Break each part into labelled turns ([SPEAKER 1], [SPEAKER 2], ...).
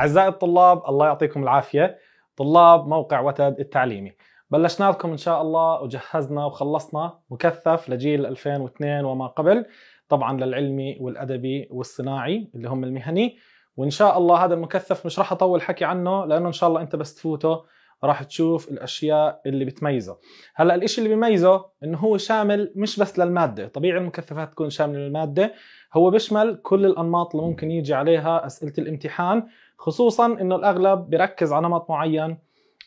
[SPEAKER 1] أعزائي الطلاب الله يعطيكم العافية طلاب موقع وتد التعليمي بلشنا لكم إن شاء الله وجهزنا وخلصنا مكثف لجيل 2002 وما قبل طبعا للعلمي والأدبي والصناعي اللي هم المهني وإن شاء الله هذا المكثف مش راح أطول حكي عنه لأنه إن شاء الله أنت بس تفوته راح تشوف الاشياء اللي بتميزه هلا الاشي اللي بيميزه انه هو شامل مش بس للماده طبيعي المكثفات تكون شامله للماده هو بيشمل كل الانماط اللي ممكن يجي عليها اسئله الامتحان خصوصا انه الاغلب بيركز على نمط معين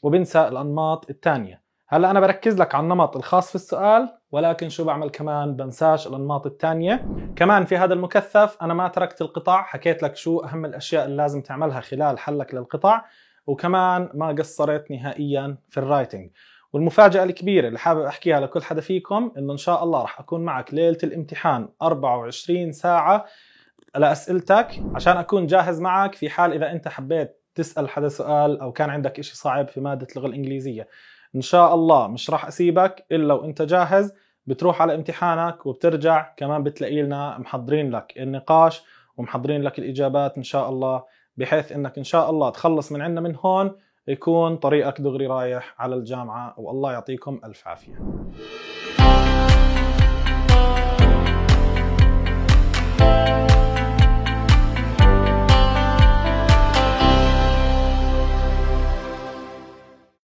[SPEAKER 1] وبنسى الانماط الثانيه هلا انا بركز لك على النمط الخاص في السؤال ولكن شو بعمل كمان بنساش الانماط الثانيه كمان في هذا المكثف انا ما تركت القطع حكيت لك شو اهم الاشياء اللي لازم تعملها خلال حلك للقطع وكمان ما قصرت نهائيا في الرايتنج والمفاجأة الكبيرة اللي حابب أحكيها لكل حدا فيكم إنه إن شاء الله رح أكون معك ليلة الامتحان 24 ساعة لأسئلتك عشان أكون جاهز معك في حال إذا أنت حبيت تسأل حدا سؤال أو كان عندك إشي صعب في مادة اللغة الإنجليزية إن شاء الله مش راح أسيبك إلا وأنت جاهز بتروح على امتحانك وبترجع كمان بتلاقي لنا محضرين لك النقاش ومحضرين لك الإجابات إن شاء الله بحيث انك ان شاء الله تخلص من عندنا من هون يكون طريقك دغري رايح على الجامعه والله يعطيكم الف عافيه